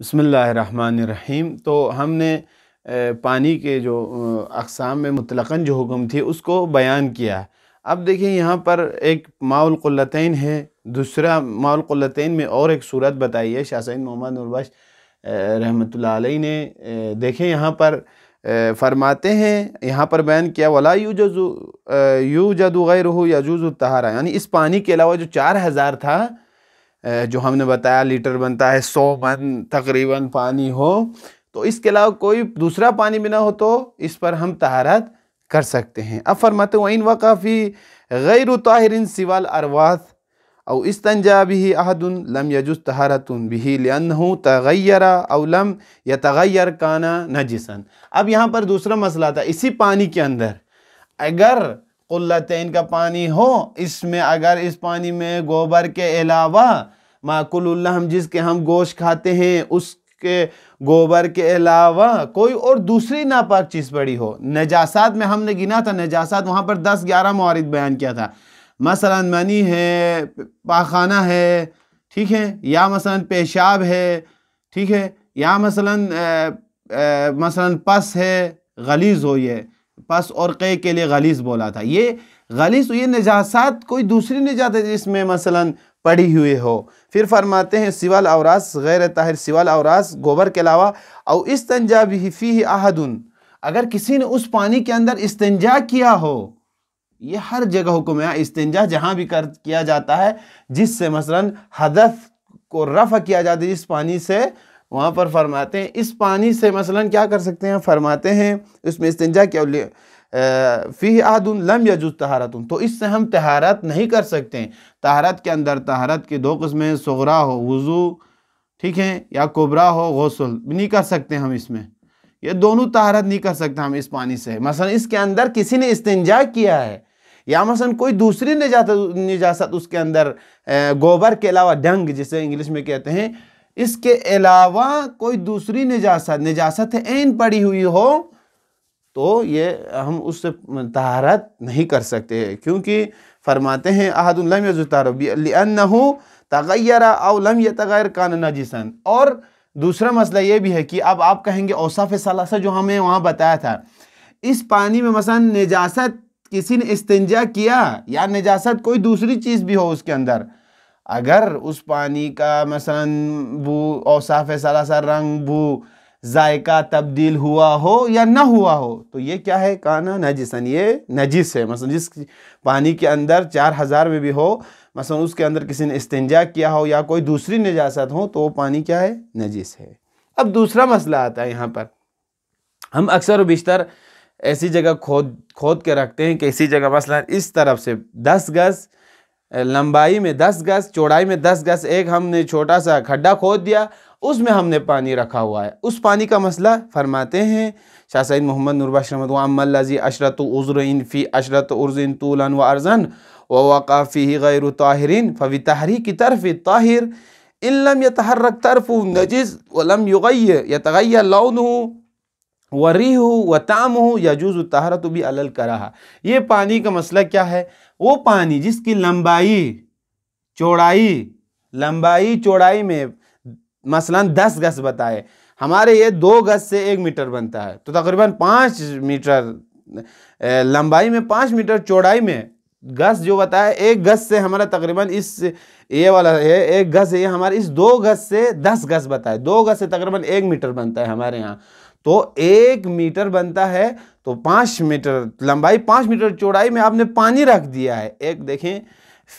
بسم اللہ الرحمن الرحیم تو ہم نے پانی کے جو اقسام میں مطلقاً جو حکم تھی اس کو بیان کیا اب دیکھیں یہاں پر ایک ماول قلتین ہے دوسرا ماول قلتین میں اور ایک صورت بتائی ہے شاہ سعید محمد نوربش رحمۃ اللہ علیہ نے دیکھیں یہاں پر فرماتے ہیں یہاں پر بیان کیا وَلَا یوں غَيْرُهُ يَجُوزُ غیر یعنی اس پانی کے علاوہ جو چار ہزار تھا جو ہم نے بتایا لیٹر بنتا ہے سو بند تقریباً پانی ہو تو اس کے علاوہ کوئی دوسرا پانی بھی نہ ہو تو اس پر ہم طہارت کر سکتے ہیں اب فرماتے ہیں ان وقعی غیر و سوال ارواز اور اس تنجابی عہد الم یجستہ رتھی لن ہوں تغیر او لم یا تغیر کانا نہ اب یہاں پر دوسرا مسئلہ تھا اسی پانی کے اندر اگر قلتین کا پانی ہو اس میں اگر اس پانی میں گوبر کے علاوہ کل اللہ جس کے ہم گوشت کھاتے ہیں اس کے گوبر کے علاوہ کوئی اور دوسری ناپاک چیز پڑی ہو نجاسات میں ہم نے گنا تھا نجاسات وہاں پر دس گیارہ موارد بیان کیا تھا مثلا منی ہے پاخانہ ہے ٹھیک ہے یا مثلا پیشاب ہے ٹھیک ہے یا مثلا مثلا پس ہے غلیز ہو یہ پس اور قے کے لیے غلیز بولا تھا یہ غلیز یہ نجاسات کوئی دوسری نجات ہے جس میں مثلا پڑی ہوئی ہو پھر فرماتے ہیں سوال اوراس غیر طاہر سوال اوراس گوبر کے علاوہ او استنجا بھی فی آہدن اگر کسی نے اس پانی کے اندر استنجا کیا ہو یہ ہر جگہ حکم ہے استنجا جہاں بھی کیا جاتا ہے جس سے مثلا حدث کو رفع کیا جاتا ہے جس پانی سے وہاں پر فرماتے ہیں اس پانی سے مثلا کیا کر سکتے ہیں فرماتے ہیں اس میں استنجا کیا فی عاد لم یا تہارتن تو اس سے ہم تہارت نہیں کر سکتے تہارت کے اندر تہارت کے دو قسمیں صغرا ہو وضو ٹھیک ہے یا کوبرا ہو غسل نہیں کر سکتے ہم اس میں یہ دونوں تہارت نہیں کر سکتے ہم اس پانی سے مثلا اس کے اندر کسی نے استنجا کیا ہے یا مثلا کوئی دوسری نجاست اس کے اندر گوبر کے علاوہ ڈنگ جسے انگلش میں کہتے ہیں اس کے علاوہ کوئی دوسری نجاست ہے عین پڑی ہوئی ہو تو یہ ہم اس سے طہارت نہیں کر سکتے کیونکہ فرماتے ہیں احد عہد تاربی یا تغیر او لم یتغیر کان جسن اور دوسرا مسئلہ یہ بھی ہے کہ اب آپ کہیں گے اوصاف ثلاثہ جو ہمیں وہاں بتایا تھا اس پانی میں مثلا نجاست کسی نے استنجا کیا یا نجاست کوئی دوسری چیز بھی ہو اس کے اندر اگر اس پانی کا مثلا بو اوصاف ثلاثہ رنگ بو ذائقہ تبدیل ہوا ہو یا نہ ہوا ہو تو یہ کیا ہے کانا نجسن یعنی یہ نجس ہے مثلا جس پانی کے اندر چار ہزار میں بھی ہو مثلا اس کے اندر کسی نے استنجا کیا ہو یا کوئی دوسری نجاست ہو تو وہ پانی کیا ہے نجس ہے اب دوسرا مسئلہ آتا ہے یہاں پر ہم اکثر و بیشتر ایسی جگہ کھود کھود کے رکھتے ہیں کہ اسی جگہ مثلا اس طرف سے دس گز لمبائی میں دس گز چوڑائی میں دس گز ایک ہم نے چھوٹا سا کھڈا کھود دیا اس میں ہم نے پانی رکھا ہوا ہے اس پانی کا مسئلہ فرماتے ہیں شاہ سید محمد رحمت اللہ زی اشرت عزرین فی اشرت عرض طولا و وقافی غیر طاہرین فوی تحریک کی طرف طاہر ان لم يتحرک طرف نجز ولم یغیر یتغیر لونہ و ری یجوز و تام علل کرہا بھی الل یہ پانی کا مسئلہ کیا ہے وہ پانی جس کی لمبائی چوڑائی لمبائی چوڑائی میں مثلاً دس گز بتائے ہمارے یہ دو گز سے ایک میٹر بنتا ہے تو تقریباً پانچ میٹر لمبائی میں پانچ میٹر چوڑائی میں گز جو بتائے ایک گز سے ہمارا تقریباً اس یہ والا ہے ایک گز ہے ہمارا اس دو گز سے دس گز بتائے دو گز سے تقریباً ایک میٹر بنتا ہے ہمارے یہاں تو ایک میٹر بنتا ہے تو پانچ میٹر لمبائی پانچ میٹر چوڑائی میں آپ نے پانی رکھ دیا ہے ایک دیکھیں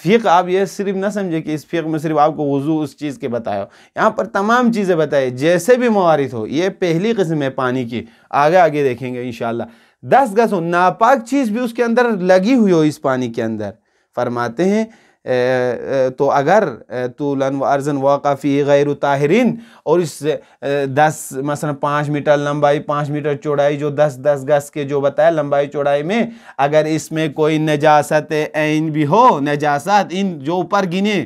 فقہ آپ یہ صرف نہ سمجھے کہ اس فقہ میں صرف آپ کو وضو اس چیز کے بتائے ہو یہاں پر تمام چیزیں بتائے جیسے بھی موارد ہو یہ پہلی قسم ہے پانی کی آگے آگے دیکھیں گے انشاءاللہ دس گز ہو ناپاک چیز بھی اس کے اندر لگی ہوئی ہو اس پانی کے اندر فرماتے ہیں تو اگر لن و ارزن واقع فی غیر طاہرین تاہرین اور اس دس مثلا پانچ میٹر لمبائی پانچ میٹر چوڑائی جو دس دس گز کے جو بتایا لمبائی چوڑائی میں اگر اس میں کوئی نجاست این بھی ہو نجاست ان جو اوپر گنے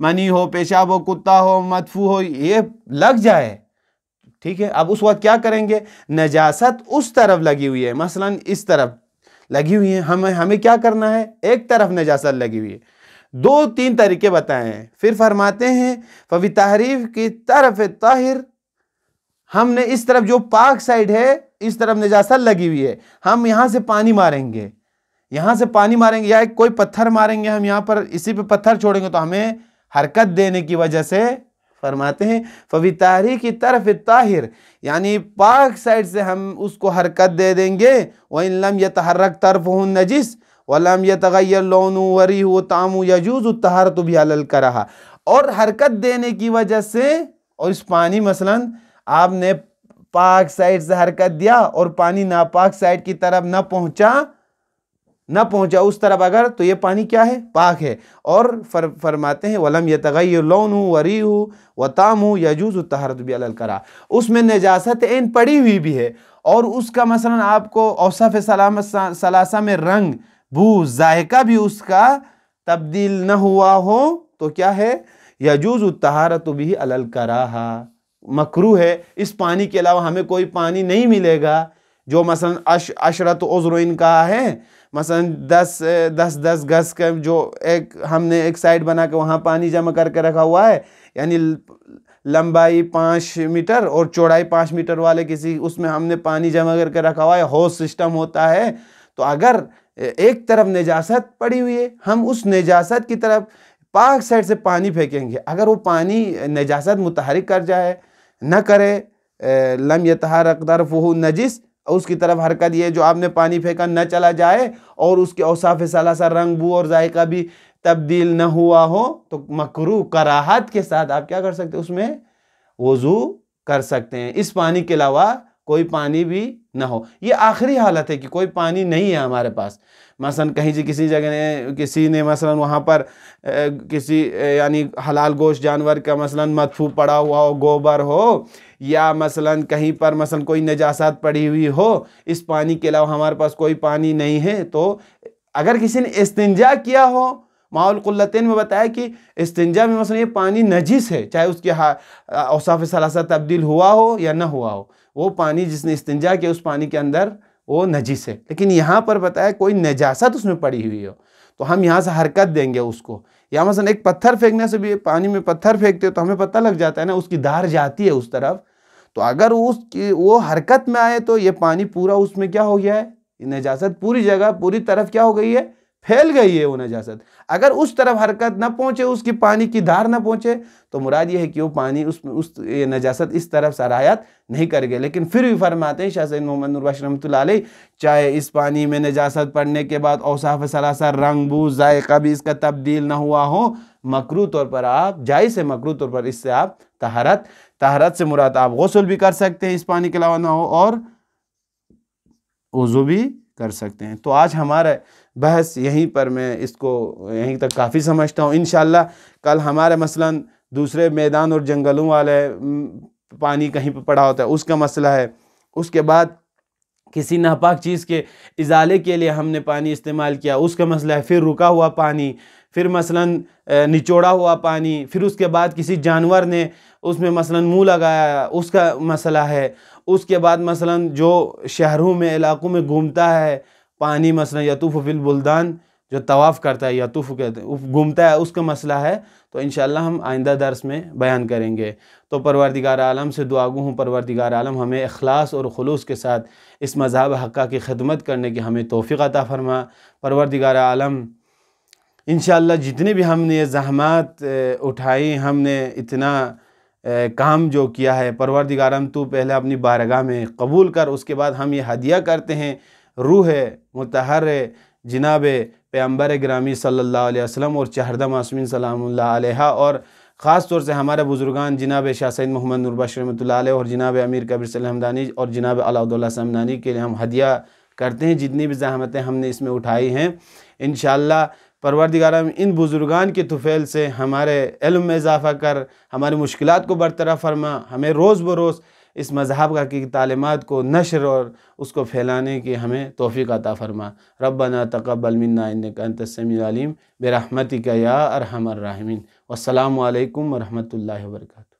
منی ہو پیشاب ہو کتا ہو مدفو ہو یہ لگ جائے ٹھیک ہے اب اس وقت کیا کریں گے نجاست اس طرف لگی ہوئی ہے مثلا اس طرف لگی ہوئی ہے ہمیں ہمیں کیا کرنا ہے ایک طرف نجاست لگی ہوئی ہے دو تین طریقے بتائیں پھر فرماتے ہیں فوی تحریف کی طرف طاہر ہم نے اس طرف جو پاک سائڈ ہے اس طرف نجاست لگی ہوئی ہے ہم یہاں سے پانی ماریں گے یہاں سے پانی ماریں گے یا کوئی پتھر ماریں گے ہم یہاں پر اسی پہ پتھر چھوڑیں گے تو ہمیں حرکت دینے کی وجہ سے فرماتے ہیں فوی تحری کی طرف طاہر یعنی پاک سائڈ سے ہم اس کو حرکت دے دیں گے علم یہ تحرک طرف ہوں نجس ولم یا لَوْنُ لون وَتَعْمُ يَجُوزُ تَحَرْتُ یجوز و اور حرکت دینے کی وجہ سے اور اس پانی مثلا آپ نے پاک سائٹ سے حرکت دیا اور پانی ناپاک سائٹ کی طرف نہ پہنچا نہ پہنچا اس طرف اگر تو یہ پانی کیا ہے پاک ہے اور فرماتے ہیں وَلَمْ یہ لَوْنُ لون ہوں يَجُوزُ تَحَرْتُ و تام اس میں نجاست این پڑی ہوئی بھی ہے اور اس کا مثلا آپ کو اوسف سلاسہ میں رنگ بو ذائقہ بھی اس کا تبدیل نہ ہوا ہو تو کیا ہے یجوز التہارت بھی علل بھی مکرو ہے اس پانی کے علاوہ ہمیں کوئی پانی نہیں ملے گا جو مثلا عشرت عذرین کا ہے مثلا دس دس دس گز کے جو ایک ہم نے ایک سائڈ بنا کے وہاں پانی جمع کر کے رکھا ہوا ہے یعنی لمبائی پانچ میٹر اور چوڑائی پانچ میٹر والے کسی اس میں ہم نے پانی جمع کر کے رکھا ہوا ہے ہوس سسٹم ہوتا ہے تو اگر ایک طرف نجاست پڑی ہوئی ہے ہم اس نجاست کی طرف پاک سائڈ سے پانی پھینکیں گے اگر وہ پانی نجاست متحرک کر جائے نہ کرے لم یتحر اقدر فہو نجس اس کی طرف حرکت یہ جو آپ نے پانی پھینکا نہ چلا جائے اور اس کے اوصاف سالا سا رنگ بو اور ذائقہ بھی تبدیل نہ ہوا ہو تو مکرو کراہت کے ساتھ آپ کیا کر سکتے ہیں اس میں وضو کر سکتے ہیں اس پانی کے علاوہ کوئی پانی بھی نہ ہو یہ آخری حالت ہے کہ کوئی پانی نہیں ہے ہمارے پاس مثلا کہیں جی کسی جگہ نے کسی نے مثلا وہاں پر کسی یعنی حلال گوشت جانور کا مثلا مدفوع پڑا ہوا ہو گوبر ہو یا مثلا کہیں پر مثلا کوئی نجاسات پڑی ہوئی ہو اس پانی کے علاوہ ہمارے پاس کوئی پانی نہیں ہے تو اگر کسی نے استنجا کیا ہو ماحول قلتین میں بتایا کہ استنجا میں مثلا یہ پانی نجیس ہے چاہے اس کے اوصاف ثلاثہ تبدیل ہوا ہو یا نہ ہوا ہو وہ پانی جس نے استنجا کیا اس پانی کے اندر وہ نجیس ہے لیکن یہاں پر بتایا ہے کوئی نجاست اس میں پڑی ہوئی ہو تو ہم یہاں سے حرکت دیں گے اس کو یا مثلا ایک پتھر پھینکنے سے بھی پانی میں پتھر پھینکتے ہو تو ہمیں پتہ لگ جاتا ہے نا اس کی دھار جاتی ہے اس طرف تو اگر اس کی وہ حرکت میں آئے تو یہ پانی پورا اس میں کیا ہو گیا ہے نجاست پوری جگہ پوری طرف کیا ہو گئی ہے پھیل گئی ہے وہ نجاست اگر اس طرف حرکت نہ پہنچے اس کی پانی کی دھار نہ پہنچے تو مراد یہ ہے کہ وہ پانی اس, اس نجاست اس طرف سرایت نہیں کر گئے لیکن پھر بھی فرماتے ہیں شاہ سید محمد نرباش رحمت اللہ علیہ چاہے اس پانی میں نجاست پڑنے کے بعد اوصاف سلاسہ رنگ بو ذائقہ بھی اس کا تبدیل نہ ہوا ہو مکرو طور پر آپ جائز سے مکرو طور پر اس سے آپ تہارت تہارت سے مراد آپ غسل بھی کر سکتے ہیں اس پانی کے علاوہ نہ ہو اور وضو بھی کر سکتے ہیں تو آج ہمارے بحث یہیں پر میں اس کو یہیں تک کافی سمجھتا ہوں انشاءاللہ کل ہمارے مثلا دوسرے میدان اور جنگلوں والے پانی کہیں پہ پڑا ہوتا ہے اس کا مسئلہ ہے اس کے بعد کسی ناپاک چیز کے ازالے کے لیے ہم نے پانی استعمال کیا اس کا مسئلہ ہے پھر رکا ہوا پانی پھر مثلا نچوڑا ہوا پانی پھر اس کے بعد کسی جانور نے اس میں مثلا منہ لگایا اس کا مسئلہ ہے اس کے بعد مثلا جو شہروں میں علاقوں میں گھومتا ہے پانی یتوف یطوف البلدان جو طواف کرتا ہے کہتے ہیں گھومتا ہے اس کا مسئلہ ہے تو انشاءاللہ ہم آئندہ درس میں بیان کریں گے تو پروردگار عالم سے دعاگو ہوں پروردگار عالم ہمیں اخلاص اور خلوص کے ساتھ اس مذہب حقہ کی خدمت کرنے کی ہمیں توفیق عطا فرما پروردگار عالم انشاءاللہ جتنے بھی ہم نے یہ زحمات اٹھائی ہم نے اتنا کام جو کیا ہے پروردگارم تو پہلے اپنی بارگاہ میں قبول کر اس کے بعد ہم یہ ہدیہ کرتے ہیں روح متحر جناب پیامبر گرامی صلی اللہ علیہ وسلم اور چہردہ معصومین صلی اللہ علیہ اور خاص طور سے ہمارے بزرگان جناب شاہ سید محمد نوباش رحمۃ اللہ علیہ اور جناب امیر قبی السّلمدانی اور جناب علاد اللہ علانی کے لیے ہم ہدیہ کرتے ہیں جتنی بھی زحمتیں ہم نے اس میں اٹھائی ہیں انشاءاللہ پروردگار اللہ ان بزرگان کے تفیل سے ہمارے علم میں اضافہ کر ہماری مشکلات کو برطرف فرما ہمیں روز بروز اس مذہب کا کی تعلیمات کو نشر اور اس کو پھیلانے کی ہمیں توفیق عطا فرما ربنا تقبل منا انکا انت تسمی علیم برحمتی یا ارحم الرحمن والسلام علیکم ورحمت اللہ وبرکاتہ